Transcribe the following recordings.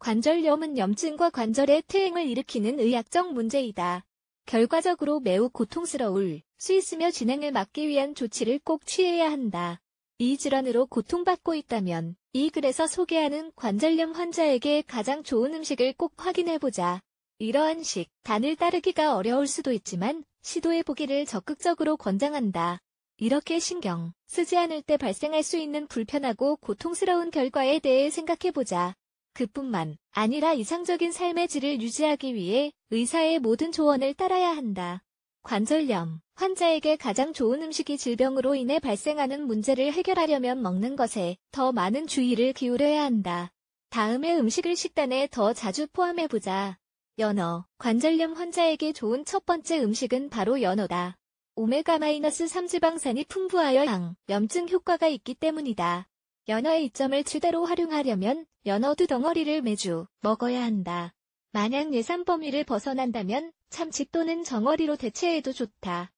관절염은 염증과 관절의 퇴행을 일으키는 의학적 문제이다. 결과적으로 매우 고통스러울 수 있으며 진행을 막기 위한 조치를 꼭 취해야 한다. 이 질환으로 고통받고 있다면 이 글에서 소개하는 관절염 환자에게 가장 좋은 음식을 꼭 확인해보자. 이러한 식, 단을 따르기가 어려울 수도 있지만 시도해보기를 적극적으로 권장한다. 이렇게 신경 쓰지 않을 때 발생할 수 있는 불편하고 고통스러운 결과에 대해 생각해보자. 그뿐만 아니라 이상적인 삶의 질을 유지하기 위해 의사의 모든 조언을 따라야 한다. 관절염 환자에게 가장 좋은 음식이 질병으로 인해 발생하는 문제를 해결하려면 먹는 것에 더 많은 주의를 기울여야 한다. 다음에 음식을 식단에 더 자주 포함해보자. 연어. 관절염 환자에게 좋은 첫 번째 음식은 바로 연어다. 오메가-3 지방산이 풍부하여 항, 염증 효과가 있기 때문이다. 연어의 이점을 최대로 활용하려면 연어두 덩어리를 매주 먹어야 한다. 만약 예산 범위를 벗어난다면 참치 또는 정어리로 대체해도 좋다.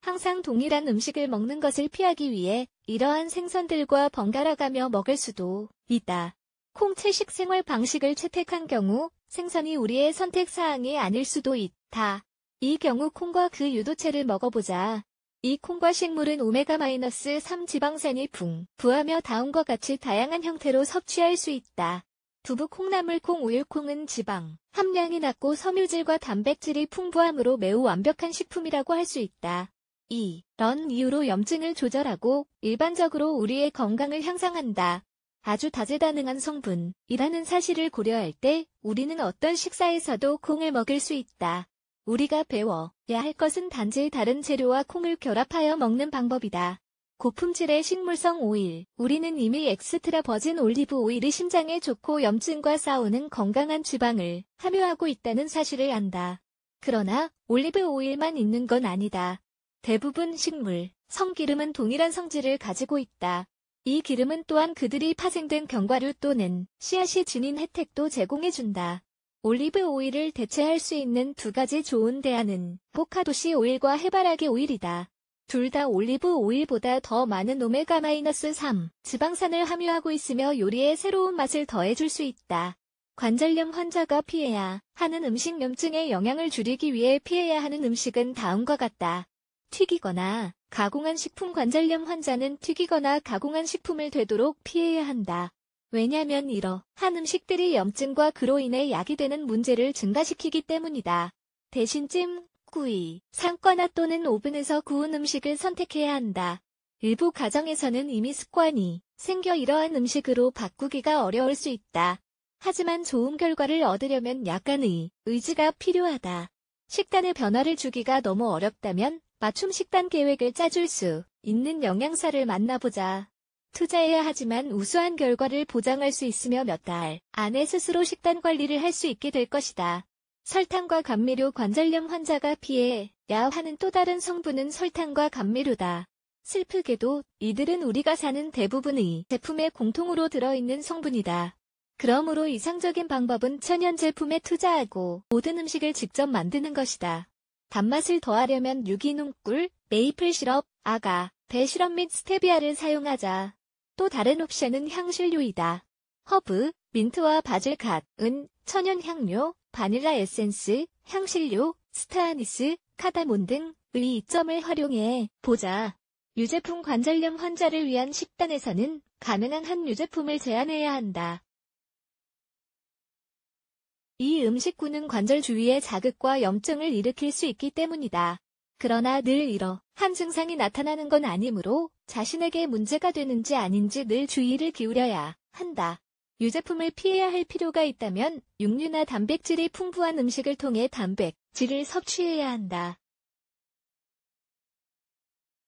항상 동일한 음식을 먹는 것을 피하기 위해 이러한 생선들과 번갈아가며 먹을 수도 있다. 콩 채식 생활 방식을 채택한 경우 생선이 우리의 선택 사항이 아닐 수도 있다. 이 경우 콩과 그 유도체를 먹어보자. 이 콩과 식물은 오메가-3 지방산이 붕 부하며 다음과 같이 다양한 형태로 섭취할 수 있다. 두부 콩나물콩 우유콩은 지방 함량이 낮고 섬유질과 단백질이 풍부함으로 매우 완벽한 식품이라고 할 수 있다. 2. 런이후로 염증을 조절하고 일반적으로 우리의 건강을 향상한다. 아주 다재다능한 성분이라는 사실을 고려할 때 우리는 어떤 식사에서도 콩을 먹을 수 있다. 우리가 배워야 할 것은 단지 다른 재료와 콩을 결합하여 먹는 방법이다. 고품질의 식물성 오일. 우리는 이미 엑스트라 버진 올리브 오일이 심장에 좋고 염증과 싸우는 건강한 지방을 함유하고 있다는 사실을 안다. 그러나 올리브 오일만 있는 건 아니다. 대부분 식물, 성기름은 동일한 성질을 가지고 있다. 이 기름은 또한 그들이 파생된 견과류 또는 씨앗이 지닌 혜택도 제공해준다. 올리브 오일을 대체할 수 있는 두 가지 좋은 대안은 포카도시 오일과 해바라기 오일이다. 둘 다 올리브 오일보다 더 많은 오메가-3 지방산을 함유하고 있으며 요리에 새로운 맛을 더해줄 수 있다. 관절염 환자가 피해야 하는 음식 염증에 영향을 줄이기 위해 피해야 하는 음식은 다음과 같다. 튀기거나 가공한 식품 관절염 환자는 튀기거나 가공한 식품을 되도록 피해야 한다. 왜냐면 이러 한 음식들이 염증과 그로 인해 약이 되는 문제를 증가시키기 때문이다. 대신 찜, 구이, 상거나 또는 오븐에서 구운 음식을 선택해야 한다. 일부 가정에서는 이미 습관이 생겨 이러한 음식으로 바꾸기가 어려울 수 있다. 하지만 좋은 결과를 얻으려면 약간의 의지가 필요하다. 식단의 변화를 주기가 너무 어렵다면 맞춤 식단 계획을 짜줄 수 있는 영양사를 만나보자. 투자해야 하지만 우수한 결과를 보장할 수 있으며 몇 달 안에 스스로 식단 관리를 할 수 있게 될 것이다. 설탕과 감미료 관절염 환자가 피해야 하는 또 다른 성분은 설탕과 감미료다. 슬프게도 이들은 우리가 사는 대부분의 제품에 공통으로 들어있는 성분이다. 그러므로 이상적인 방법은 천연 제품에 투자하고 모든 음식을 직접 만드는 것이다. 단맛을 더하려면 유기농 꿀, 메이플 시럽, 아가, 배 시럽 및 스테비아를 사용하자. 또 다른 옵션은 향신료이다. 허브, 민트와 바질 갓, 은, 천연 향료, 바닐라 에센스, 향신료, 스타아니스, 카다몬 등의 이점을 활용해 보자. 유제품 관절염 환자를 위한 식단에서는 가능한 한 유제품을 제한해야 한다. 이 음식군은 관절 주위의 자극과 염증을 일으킬 수 있기 때문이다. 그러나 늘 이러 한 증상이 나타나는 건 아니므로 자신에게 문제가 되는지 아닌지 늘 주의를 기울여야 한다. 유제품을 피해야 할 필요가 있다면 육류나 단백질이 풍부한 음식을 통해 단백질을 섭취해야 한다.